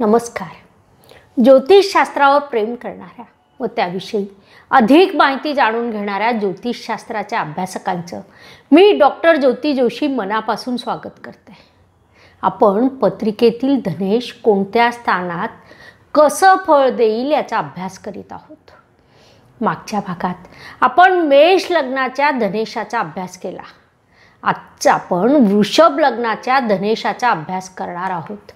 नमस्कार ज्योतिषशास्त्रावर प्रेम करणाऱ्या व त्याविषयी अधिक माहिती जाणून घेणाऱ्या ज्योतिषशास्त्राच्या अभ्यासकांचं मी डॉक्टर ज्योती जोशी मनापासून स्वागत करते आपण पत्रिकेतील धनेश कोणत्या स्थानात कसं फळ देईल याचा अभ्यास करीत आहोत मागच्या भागात आपण मेष लग्नाच्या धनेशाचा अभ्यास केला आजचा आपण वृषभ लग्नाच्या धनेशाचा अभ्यास करणार आहोत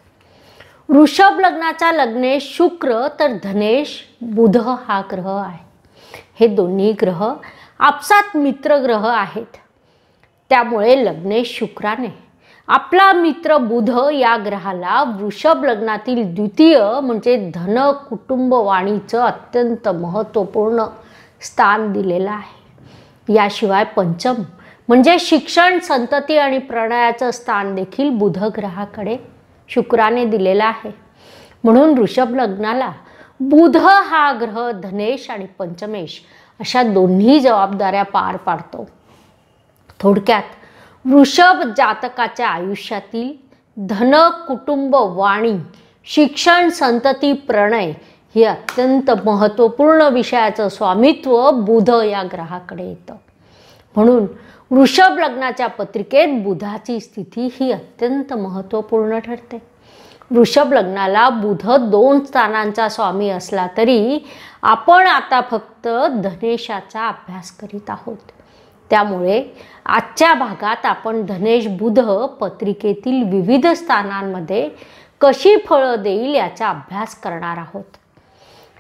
वृषभ लग्नाचा लग्नेश शुक्र तर धनेश बुध हा ग्रह आहे हे दोन्ही ग्रह आपसात मित्र ग्रह आहेत त्यामुळे लग्नेश शुक्राने आपला मित्र बुध या ग्रहाला वृषभ लग्नातील द्वितीय म्हणजे धन कुटुंब वाणीचं अत्यंत महत्त्वपूर्ण स्थान दिलेलं आहे याशिवाय पंचम म्हणजे शिक्षण संतती आणि प्रणयाचं स्थान देखील बुध ग्रहाकडे शुक्राने दिलेला आहे म्हणून ऋषभ लग्नाला बुध हा ग्रह धनेश आणि पंचमेश अशा दोन्ही जबाबदाऱ्या पार पाडतो थोडक्यात वृषभ जातकाच्या आयुष्यातील धन कुटुंब वाणी शिक्षण संतती प्रणय हे अत्यंत महत्त्वपूर्ण विषयाचं स्वामित्व बुध या ग्रहाकडे येतं म्हणून वृषभ लग्नाच्या पत्रिकेत बुधाची स्थिती ही अत्यंत महत्त्वपूर्ण ठरते वृषभ लग्नाला बुध दोन स्थानांचा स्वामी असला तरी आपण आता फक्त धनेशाचा अभ्यास करीत आहोत त्यामुळे आजच्या भागात आपण धनेश बुध पत्रिकेतील विविध स्थानांमध्ये कशी फळं देईल याचा अभ्यास करणार आहोत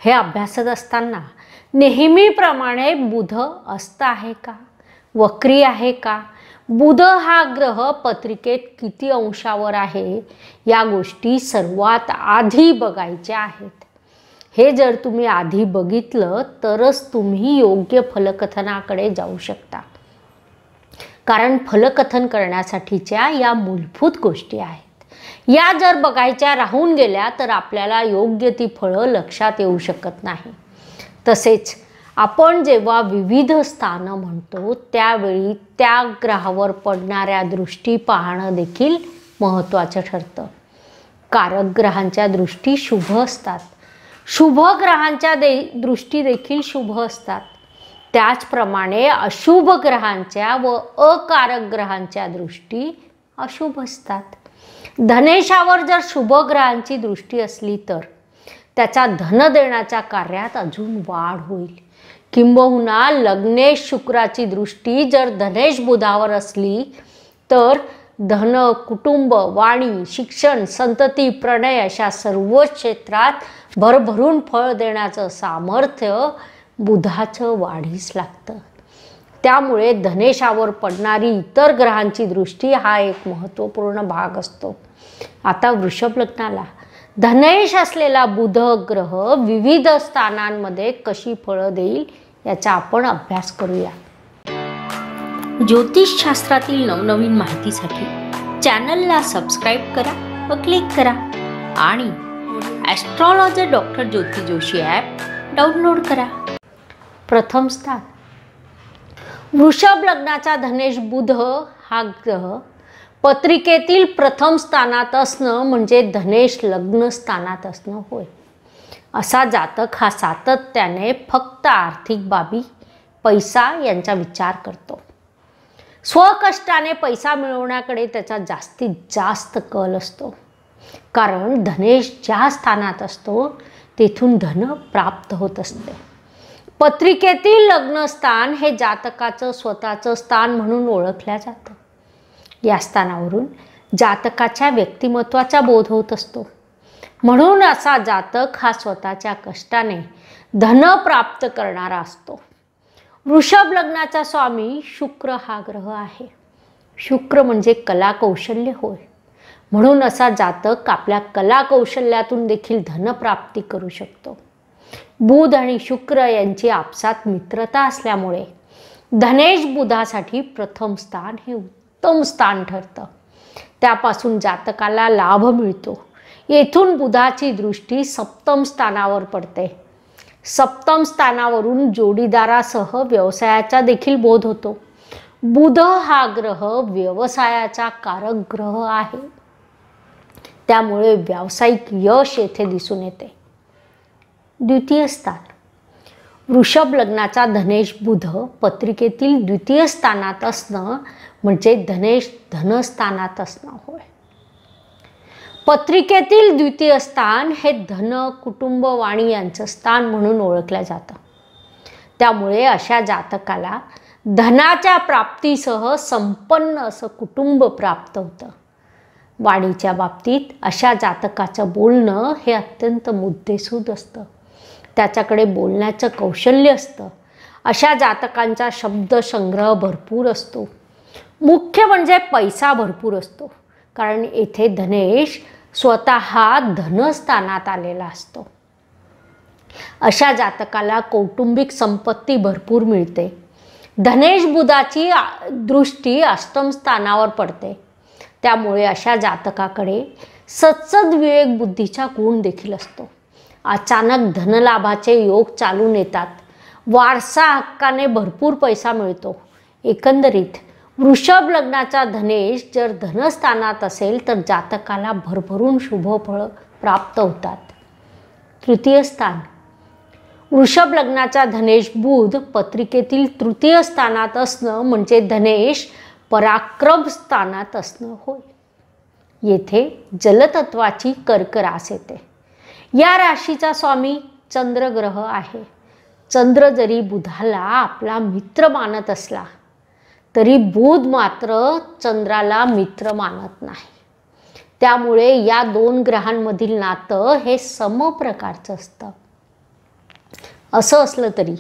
हे अभ्यासत असताना नेहमीप्रमाणे बुध असतं आहे का वक्री आहे का बुध हा ग्रह पत्रिकेत किती अंशावर आहे या गोष्टी सर्वात आधी बघायच्या आहेत हे जर तुम्ही आधी बघितलं तरच तुम्ही योग्य फलकथनाकडे जाऊ शकता कारण फलकथन करण्यासाठीच्या या मूलभूत गोष्टी आहेत या जर बघायच्या राहून गेल्या तर आपल्याला योग्य ती फळं लक्षात येऊ शकत नाही तसेच आपण जेव्हा विविध स्थानं म्हणतो त्यावेळी त्या ग्रहावर पडणाऱ्या दृष्टी पाहणं देखील महत्त्वाचं ठरतं कारक ग्रहांच्या दृष्टी शुभ असतात शुभ ग्रहांच्या दे दृष्टी देखील शुभ असतात त्याचप्रमाणे अशुभ ग्रहांच्या व अकारक ग्रहांच्या दृष्टी अशुभ असतात धनेशावर जर शुभ ग्रहांची दृष्टी असली तर त्याचा धन देण्याच्या कार्यात अजून वाढ होईल किंबहुना लग्नेश शुक्राची दृष्टी जर धनेश बुधावर असली तर धन कुटुंब वाणी शिक्षण संतती प्रणय अशा सर्व क्षेत्रात भरभरून फळ देण्याचं सामर्थ्य बुधाचं वाढीस लागतं त्यामुळे धनेशावर पडणारी इतर ग्रहांची दृष्टी हा एक महत्त्वपूर्ण भाग असतो आता वृषभ लग्नाला धनेश असलेला बुध ग्रह विविध स्थानांमध्ये कशी फळं देईल याचा आपण अभ्यास करूया ज्योतिषशास्त्रातील नवनवीन माहितीसाठी चॅनलला सबस्क्राईब करा व क्लिक करा आणि astrologer doctor Jyoti Joshi app download करा प्रथम स्थान वृषभ लग्नाचा धनेश बुध हा ग्रह पत्रिकेतील प्रथम स्थानात असणं म्हणजे धनेश लग्न स्थानात असणं होय असा जातक हा सातत्याने फक्त आर्थिक बाबी पैसा यांचा विचार करतो स्वकष्टाने पैसा मिळवण्याकडे त्याचा जास्तीत जास्त कल असतो कारण धनेश ज्या स्थानात असतो तेथून धन प्राप्त होत असते पत्रिकेतील लग्नस्थान हे जातकाचं स्वतःचं स्थान म्हणून ओळखल्या जातं या स्थानावरून जातकाच्या व्यक्तिमत्वाचा बोध होत असतो म्हणून असा जातक हा स्वतःच्या कष्टाने धन प्राप्त करणारा असतो वृषभ लग्नाचा स्वामी शुक्र हा ग्रह आहे शुक्र म्हणजे कला कौशल्य होय म्हणून असा जातक आपल्या कला कौशल्यातून देखील धनप्राप्ती करू शकतो बुध आणि शुक्र यांची आपसात मित्रता असल्यामुळे धनेश बुधासाठी प्रथम स्थान हे उत्तम स्थान ठरतं त्यापासून जातकाला लाभ मिळतो येथून बुधाची दृष्टी सप्तम स्थानावर पडते सप्तम स्थानावरून जोडीदारासह व्यवसायाचा देखील बोध होतो बुध हा ग्रह व्यवसायाचा कारक ग्रह आहे त्यामुळे व्यावसायिक यश येथे दिसून येते द्वितीय स्थान वृषभ लग्नाचा धनेश बुध पत्रिकेतील द्वितीय स्थानात असणं म्हणजे धनेश धनस्थानात असणं होय पत्रिकेतील द्वितीय स्थान हे धन कुटुंब वाणी यांचं स्थान म्हणून ओळखलं जातं त्यामुळे अशा जातकाला धनाच्या प्राप्तीसह संपन्न असं कुटुंब प्राप्त होतं वाणीच्या बाबतीत अशा जातकाचं बोलणं हे अत्यंत मुद्देसूद असतं त्याच्याकडे बोलण्याचं कौशल्य असतं अशा जातकांचा शब्दसंग्रह भरपूर असतो मुख्य म्हणजे पैसा भरपूर असतो कारण येथे धनेश स्वत धनस्थानात आलेला असतो अशा जातकाला कौटुंबिक संपत्ती भरपूर मिळते धनेश बुधाची दृष्टी स्थानावर पडते त्यामुळे अशा जातकाकडे सच्चद विवेक बुद्धीचा गुण देखील असतो अचानक धनलाभाचे योग चालून येतात वारसा हक्काने भरपूर पैसा मिळतो एकंदरीत वृषभ लग्नाचा धनेश जर धनस्थानात असेल तर जातकाला भरभरून शुभफळ प्राप्त होतात तृतीय स्थान वृषभ लग्नाचा धनेश बुध पत्रिकेतील तृतीय स्थानात असणं म्हणजे धनेश पराक्रम स्थानात असणं होय येथे जलतत्वाची कर्करास येते या राशीचा स्वामी चंद्रग्रह आहे चंद्र जरी बुधाला आपला मित्र मानत असला तरी बुध मात्र चंद्राला मित्र मानत नाही त्यामुळे या दोन ग्रहांमधील नातं हे समप्रकारचं असतं असं असलं तरी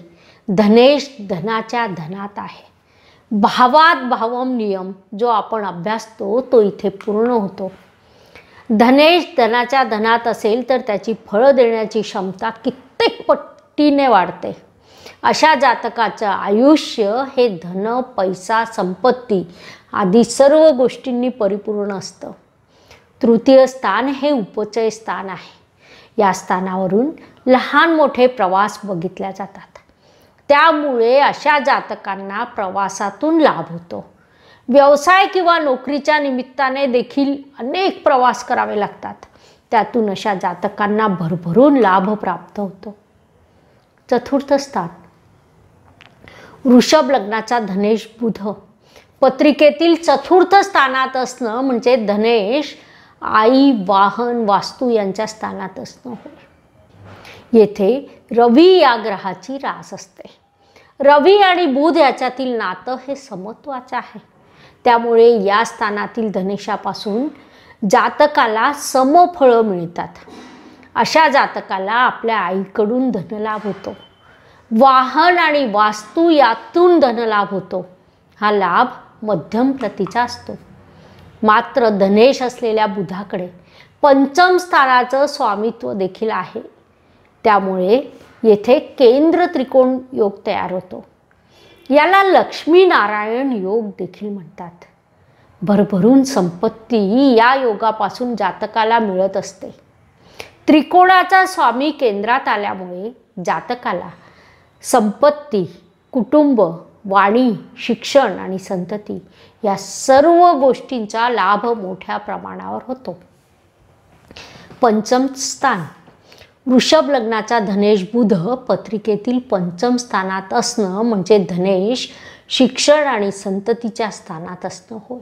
धनेश धनाच्या धनात आहे भावात भावम नियम जो आपण अभ्यासतो तो इथे पूर्ण होतो धनेश धनाच्या धनात असेल तर त्याची फळं देण्याची क्षमता कित्येक पट्टीने वाढते अशा जातकाचं आयुष्य हे धन पैसा संपत्ती आदी सर्व गोष्टींनी परिपूर्ण असतं तृतीय स्थान हे उपचय स्थान आहे या स्थानावरून लहान मोठे प्रवास बघितल्या जातात त्यामुळे अशा जातकांना प्रवासातून लाभ होतो व्यवसाय किंवा नोकरीच्या निमित्ताने देखील अनेक प्रवास करावे लागतात त्यातून अशा जातकांना भरभरून लाभ प्राप्त होतो चतुर्थ स्थान वृषभ लग्नाचा धनेश बुध पत्रिकेतील चतुर्थ स्थानात असणं म्हणजे धनेश आई वाहन वास्तू यांच्या स्थानात असणं हो येथे रवी या ग्रहाची रास असते रवी आणि बुध याच्यातील नातं हे समत्वाचं आहे त्यामुळे या स्थानातील धनेशापासून जातकाला समफळं मिळतात अशा जातकाला आपल्या आईकडून धनलाभ होतो वाहन आणि वास्तू यातून धनलाभ होतो हा लाभ मध्यम प्रतीचा असतो मात्र धनेश असलेल्या बुधाकडे पंचम स्थानाचं स्वामित्व देखील आहे त्यामुळे येथे केंद्र त्रिकोण योग तयार होतो याला लक्ष्मीनारायण योग देखील म्हणतात भरभरून संपत्ती या योगापासून जातकाला मिळत असते त्रिकोणाचा स्वामी केंद्रात आल्यामुळे जातकाला संपत्ती कुटुंब वाणी शिक्षण आणि संतती या सर्व गोष्टींचा लाभ मोठ्या प्रमाणावर होतो पंचम स्थान वृषभ लग्नाचा धनेश बुध पत्रिकेतील पंचम स्थानात असणं म्हणजे धनेश शिक्षण आणि संततीच्या स्थानात असणं होय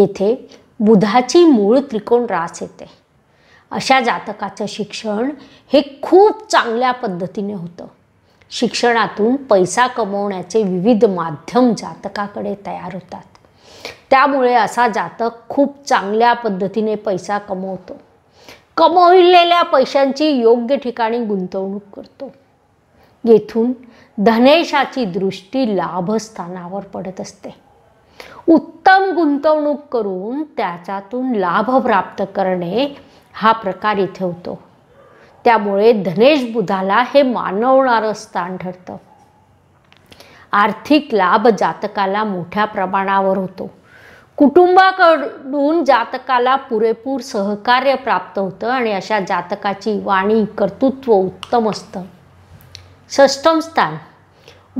येथे बुधाची मूळ त्रिकोण रास येते अशा जातकाचं शिक्षण हे खूप चांगल्या पद्धतीने होतं शिक्षणातून पैसा कमवण्याचे विविध माध्यम जातकाकडे तयार होतात त्यामुळे असा जातक खूप चांगल्या पद्धतीने पैसा कमवतो कमविलेल्या पैशांची योग्य ठिकाणी गुंतवणूक करतो येथून धनेशाची दृष्टी लाभस्थानावर पडत असते उत्तम गुंतवणूक करून त्याच्यातून लाभ प्राप्त करणे हा प्रकार इथे होतो त्यामुळे धनेश बुधाला हे मानवणारं स्थान ठरतं आर्थिक लाभ जातकाला मोठ्या प्रमाणावर होतो कुटुंबाकडून जातकाला पुरेपूर सहकार्य प्राप्त होतं आणि अशा जातकाची वाणी कर्तृत्व उत्तम असतं षष्टम स्थान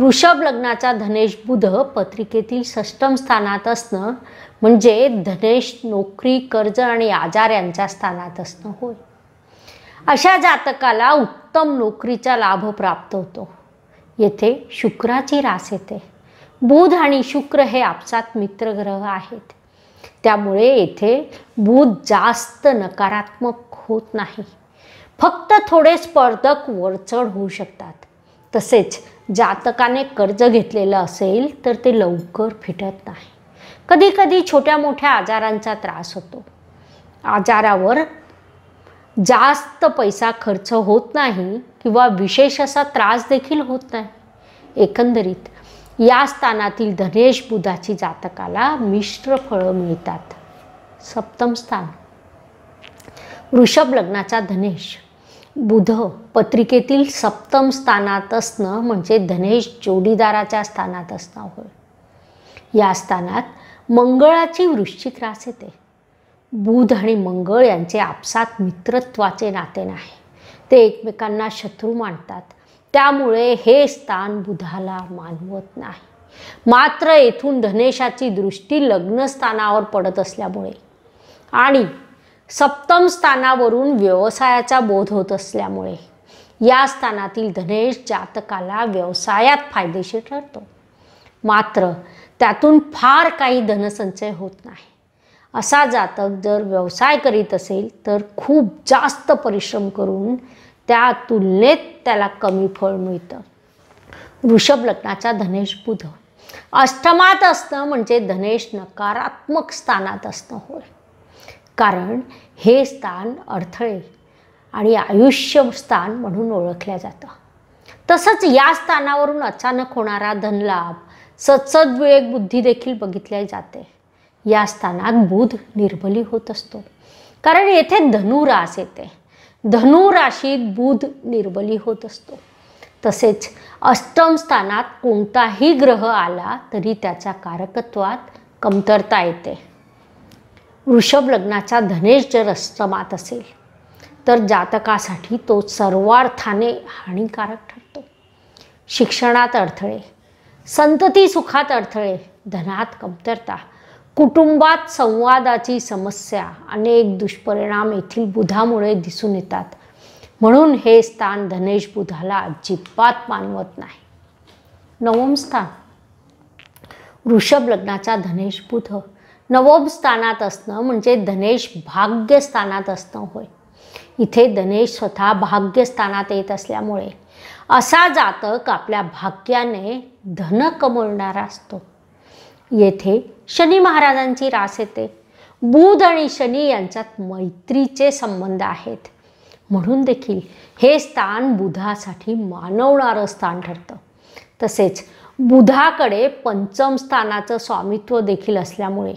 वृषभ लग्नाचा धनेश बुध पत्रिकेतील षष्टम स्थानात असणं म्हणजे धनेश नोकरी कर्ज आणि आजार यांच्या स्थानात असणं होय अशा जातकाला उत्तम नोकरीचा लाभ प्राप्त होतो येथे शुक्राची रास येते बुध आणि शुक्र हे आपसात मित्रग्रह आहेत त्यामुळे येथे बुध जास्त नकारात्मक होत नाही फक्त थोडे स्पर्धक वरचढ होऊ शकतात तसेच जातकाने कर्ज घेतलेलं असेल तर ते लवकर फिटत नाही कधीकधी छोट्या मोठ्या आजारांचा त्रास होतो आजारावर जास्त पैसा खर्च होत नाही किंवा विशेष असा त्रास देखील होत नाही एकंदरीत या स्थानातील धनेश बुधाची जातकाला मिश्र फळं मिळतात सप्तम स्थान वृषभ लग्नाचा धनेश बुध पत्रिकेतील सप्तम स्थानात असणं म्हणजे धनेश जोडीदाराच्या स्थानात असणं होय या स्थानात मंगळाची वृश्चिक रास येते बुध आणि मंगळ यांचे आपसात मित्रत्वाचे नाते नाही ते एकमेकांना शत्रू मानतात त्यामुळे हे स्थान बुधाला मानवत नाही मात्र येथून धनेशाची दृष्टी लग्नस्थानावर पडत असल्यामुळे आणि सप्तम स्थानावरून व्यवसायाचा बोध होत असल्यामुळे या स्थानातील धनेश जातकाला व्यवसायात फायदेशीर ठरतो मात्र त्यातून फार काही धनसंचय होत नाही असा जातक जर व्यवसाय करीत असेल तर खूप जास्त परिश्रम करून त्या तुलनेत त्याला कमी फळ मिळतं वृषभ लग्नाचा धनेश बुध अष्टमात असणं म्हणजे धनेश नकारात्मक स्थानात असणं होय कारण हे स्थान अडथळे आणि आयुष्य स्थान म्हणून ओळखल्या जातं तसंच या स्थानावरून अचानक होणारा धनलाभ सत्सद्विवेक बुद्धी देखील बघितल्या जाते या स्थानात बुध निर्बली होत असतो कारण येथे धनुरास येते धनुराशीत बुध निर्बली होत असतो तसेच अष्टम स्थानात कोणताही ग्रह आला तरी त्याच्या कारकत्वात कमतरता येते वृषभ लग्नाचा धनेश जर अष्टमात असेल तर जातकासाठी तो सर्वार्थाने हानिकारक ठरतो शिक्षणात अडथळे संतती सुखात अडथळे धनात कमतरता कुटुंबात संवादाची समस्या अनेक दुष्परिणाम येथील बुधामुळे दिसून येतात म्हणून हे स्थान धनेश बुधाला अजिबात मानवत नाही नवम स्थान वृषभ लग्नाचा धनेश बुध नवम स्थानात असणं म्हणजे धनेश भाग्यस्थानात असणं होय इथे धनेश स्वतः भाग्यस्थानात येत असल्यामुळे असा जातक आपल्या भाग्याने धन कमवणारा असतो येथे शनी महाराजांची रास येते बुध आणि शनी यांच्यात मैत्रीचे संबंध आहेत म्हणून देखील हे स्थान बुधासाठी मानवणारं स्थान ठरतं तसेच बुधाकडे पंचम स्थानाचं स्वामित्व देखील असल्यामुळे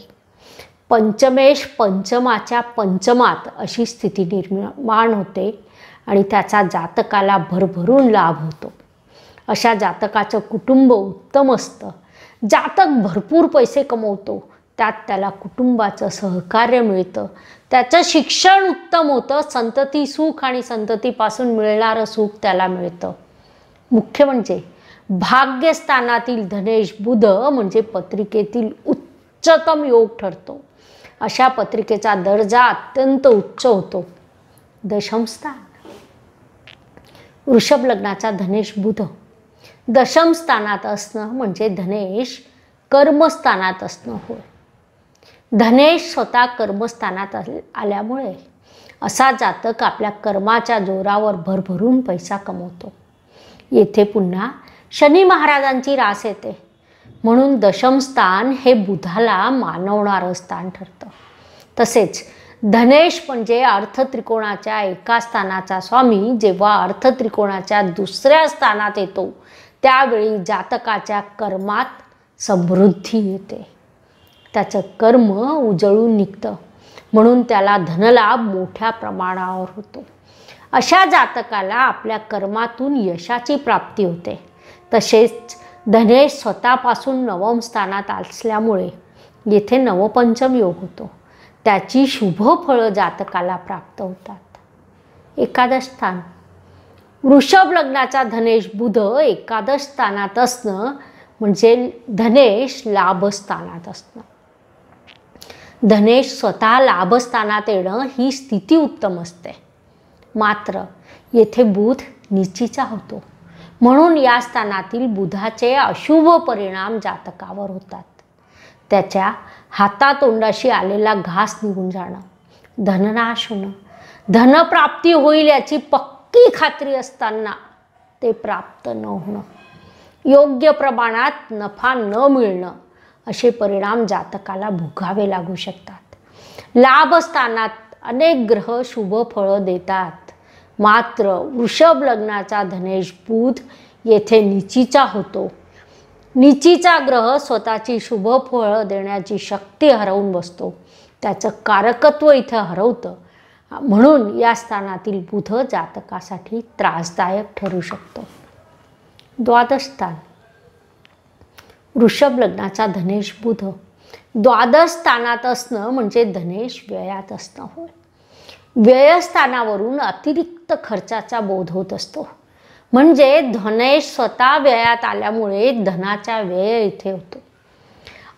पंचमेश पंचमाच्या पंचमात अशी स्थिती निर्माण होते आणि त्याचा जातकाला भरभरून लाभ होतो अशा जातकाचं कुटुंब उत्तम असतं जातक भरपूर पैसे कमवतो त्यात त्याला कुटुंबाचं सहकार्य मिळतं त्याचं शिक्षण उत्तम होतं संतती सुख आणि संततीपासून मिळणारं सुख त्याला मिळतं मुख्य म्हणजे भाग्यस्थानातील धनेश बुध म्हणजे पत्रिकेतील उच्चतम योग ठरतो अशा पत्रिकेचा दर्जा अत्यंत उच्च होतो दशमस्थान वृषभ लग्नाचा धनेश बुध दशमस्थानात असणं म्हणजे धनेश कर्मस्थानात असणं होय धनेश स्वतः कर्मस्थानात आल्यामुळे असा जातक आपल्या कर्माच्या जोरावर भरभरून पैसा कमवतो येथे पुन्हा शनी महाराजांची रास येते म्हणून दशमस्थान हे बुधाला मानवणारं स्थान ठरतं तसेच धनेश म्हणजे अर्थत्रिकोणाच्या एका स्थानाचा स्वामी जेव्हा अर्थत्रिकोणाच्या दुसऱ्या स्थानात येतो त्यावेळी जातकाच्या कर्मात समृद्धी येते त्याचं कर्म उजळून निघतं म्हणून त्याला धनलाभ मोठ्या प्रमाणावर होतो अशा जातकाला आपल्या कर्मातून यशाची प्राप्ती होते तसेच धनेश स्वतःपासून नवम स्थानात असल्यामुळे येथे नवपंचम योग होतो त्याची शुभ फळं जातकाला प्राप्त होतात एकादश स्थान वृषभ लग्नाचा धनेश बुध एकादश स्थानात असणं म्हणजे धनेश लाभस्थानात असणं धनेश स्वतः लाभस्थानात येणं ही स्थिती उत्तम असते मात्र येथे बुध निचीचा होतो म्हणून या स्थानातील बुधाचे अशुभ परिणाम जातकावर होतात त्याच्या हातातोंडाशी आलेला घास निघून जाणं धननाश होणं धनप्राप्ती होईल याची पक्की पक्की खात्री असताना ते प्राप्त न होणं योग्य प्रमाणात नफा न मिळणं असे परिणाम जातकाला भुगावे लागू शकतात लाभस्थानात अनेक ग्रह शुभ फळं देतात मात्र वृषभ लग्नाचा धनेश बुध येथे निचीचा होतो निचीचा ग्रह स्वतःची शुभ फळं देण्याची शक्ती हरवून बसतो त्याचं कारकत्व इथं हरवतं म्हणून या स्थानातील बुध जातकासाठी त्रासदायक ठरू शकतो द्वादश स्थान वृषभ लग्नाचा धनेश बुध द्वादश स्थानात असणं म्हणजे धनेश व्ययात असणं होय व्ययस्थानावरून अतिरिक्त खर्चाचा बोध होत असतो म्हणजे धनेश स्वतः व्ययात आल्यामुळे धनाचा व्यय इथे होतो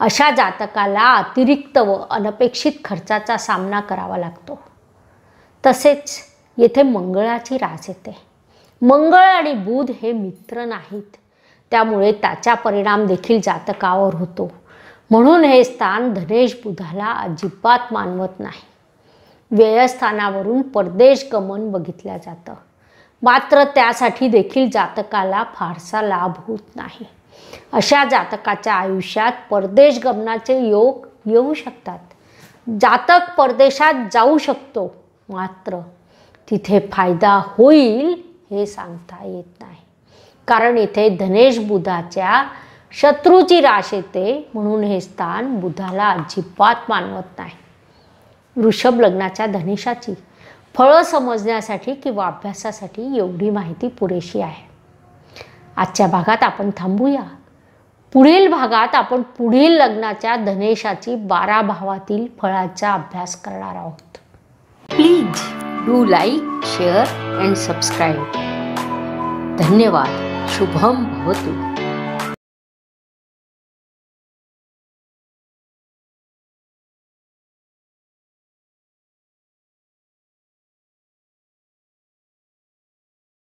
अशा जातकाला अतिरिक्त व अनपेक्षित खर्चाचा सामना करावा लागतो तसेच येथे मंगळाची रास येते मंगळ आणि बुध हे मित्र नाहीत त्यामुळे त्याचा परिणाम देखील जातकावर होतो म्हणून हे स्थान धनेश बुधाला अजिबात मानवत नाही व्ययस्थानावरून परदेश गमन बघितलं जातं मात्र त्यासाठी देखील जातकाला फारसा लाभ होत नाही अशा जातकाच्या आयुष्यात परदेश गमनाचे योग येऊ शकतात जातक परदेशात जाऊ शकतो मात्र तिथे फायदा होईल हे सांगता येत नाही कारण इथे धनेश बुधाच्या शत्रूची राश येते म्हणून हे स्थान बुधाला अजिबात मानवत नाही वृषभ लग्नाच्या धनेशाची फळं समजण्यासाठी किंवा अभ्यासासाठी एवढी माहिती पुरेशी आहे आजच्या भागात आपण थांबूया पुढील भागात आपण पुढील लग्नाच्या धनेशाची बारा भावातील फळाचा अभ्यास करणार आहोत please do like share and subscribe धन्यवाद शुभम भवतु